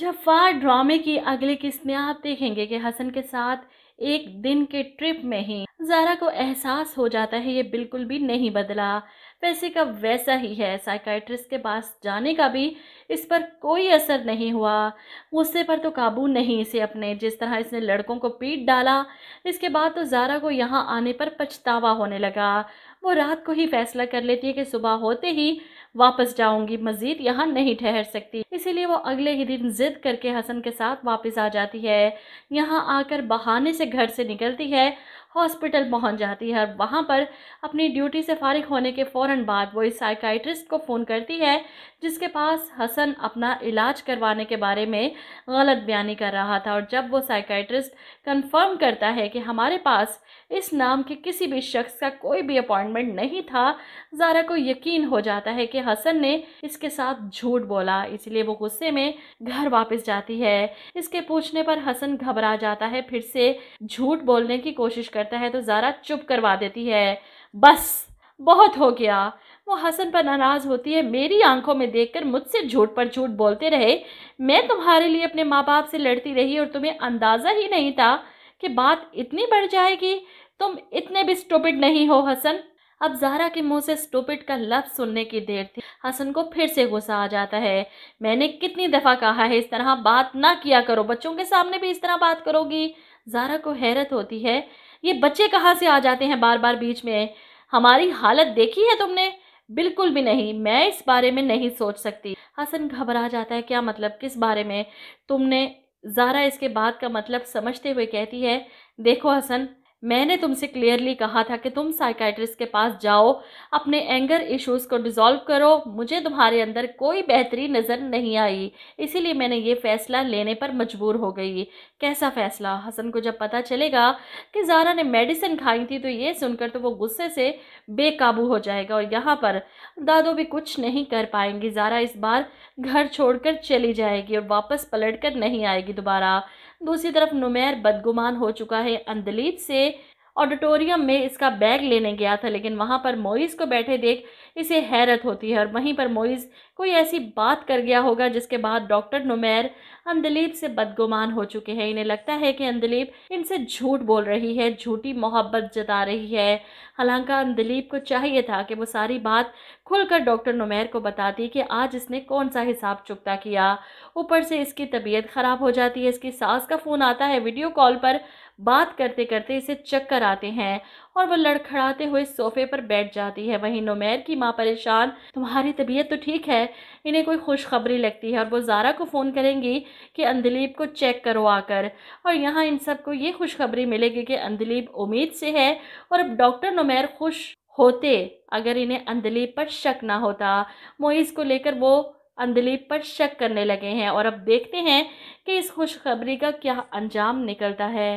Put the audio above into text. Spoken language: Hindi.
जफार ड्रामे की अगली किस्त में आप देखेंगे कि हसन के साथ एक दिन के ट्रिप में ही जारा को एहसास हो जाता है ये बिल्कुल भी नहीं बदला पैसे का वैसा ही है साइकाइट्रिस्ट के पास जाने का भी इस पर कोई असर नहीं हुआ गुस्से पर तो काबू नहीं इसे अपने जिस तरह इसने लड़कों को पीट डाला इसके बाद तो जारा को यहाँ आने पर पछतावा होने लगा वो रात को ही फैसला कर लेती है कि सुबह होते ही वापस जाऊंगी मज़ीद यहाँ नहीं ठहर सकती इसीलिए वो अगले ही दिन ज़िद करके हसन के साथ वापस आ जाती है यहाँ आकर बहाने से घर से निकलती है हॉस्पिटल पहुँच जाती है और वहाँ पर अपनी ड्यूटी से फारिग होने के फ़ौर बाद वो इस साइकाइट्रिस्ट को फ़ोन करती है जिसके पास हसन अपना इलाज करवाने के बारे में गलत बयानी कर रहा था और जब वो साइकाइट्रिस्ट कंफर्म करता है कि हमारे पास इस नाम के किसी भी शख्स का कोई भी अपॉइंटमेंट नहीं था ज़ारा को यकीन हो जाता है कि हसन ने इसके साथ झूठ बोला इसलिए लिए वो गुस्से में घर वापस जाती है इसके पूछने पर हसन घबरा जाता है फिर से झूठ बोलने की कोशिश करता है तो ज़ारा चुप करवा देती है बस बहुत हो गया वो हसन पर नाराज़ होती है मेरी आंखों में देखकर मुझसे झूठ पर झूठ बोलते रहे मैं तुम्हारे लिए अपने माँ बाप से लड़ती रही और तुम्हें अंदाज़ा ही नहीं था कि बात इतनी बढ़ जाएगी तुम इतने भी स्टूपिड नहीं हो हसन अब जहरा के मुंह से स्टोपिट का लफ्ज़ सुनने की देर थी हसन को फिर से गुस्सा आ जाता है मैंने कितनी दफ़ा कहा है इस तरह बात ना किया करो बच्चों के सामने भी इस तरह बात करोगी जहरा को हैरत होती है ये बच्चे कहाँ से आ जाते हैं बार बार बीच में हमारी हालत देखी है तुमने बिल्कुल भी नहीं मैं इस बारे में नहीं सोच सकती हसन घबरा जाता है क्या मतलब किस बारे में तुमने ज़ारा इसके बाद का मतलब समझते हुए कहती है देखो हसन मैंने तुमसे क्लियरली कहा था कि तुम साइकाइट्रिस्ट के पास जाओ अपने एंगर इश्यूज को डिज़ोल्व करो मुझे तुम्हारे अंदर कोई बेहतरी नज़र नहीं आई इसीलिए मैंने ये फ़ैसला लेने पर मजबूर हो गई कैसा फ़ैसला हसन को जब पता चलेगा कि जारा ने मेडिसिन खाई थी तो ये सुनकर तो वो गुस्से से बेकाबू हो जाएगा और यहाँ पर दादो भी कुछ नहीं कर पाएंगी जारा इस बार घर छोड़ चली जाएगी और वापस पलट कर नहीं आएगी दोबारा दूसरी तरफ नुमैर बदगुमान हो चुका है अंदलीब से ऑडिटोरियम में इसका बैग लेने गया था लेकिन वहाँ पर मोइज़ को बैठे देख इसे हैरत होती है और वहीं पर मोइज़ कोई ऐसी बात कर गया होगा जिसके बाद डॉक्टर नुमैर अंदलीप से बदगुमान हो चुके हैं इन्हें लगता है कि अंदलीप इनसे झूठ बोल रही है झूठी मोहब्बत जता रही है हालांकि अंदलीप को चाहिए था कि वो सारी बात खुलकर डॉक्टर नुमैर को बताती कि आज इसने कौन सा हिसाब चुकता किया ऊपर से इसकी तबीयत ख़राब हो जाती है इसकी सास का फ़ोन आता है वीडियो कॉल पर बात करते करते इसे चक्कर आते हैं और वह लड़खड़ाते हुए सोफे पर बैठ जाती है वहीं नुमैर की माँ परेशान तुम्हारी तबीयत तो ठीक है इन्हें कोई खुशखबरी लगती है और वो जारा को फ़ोन करेंगी कि अंदलीब को चेक करो आकर और यहाँ इन सब को ये खुशखबरी मिलेगी कि अंदलीब उम्मीद से है और अब डॉक्टर नुमैर खुश होते अगर इन्हें अंदलीब पर शक ना होता मोइज़ को लेकर वो अंदलीब पर शक करने लगे हैं और अब देखते हैं कि इस खुशखबरी का क्या अंजाम निकलता है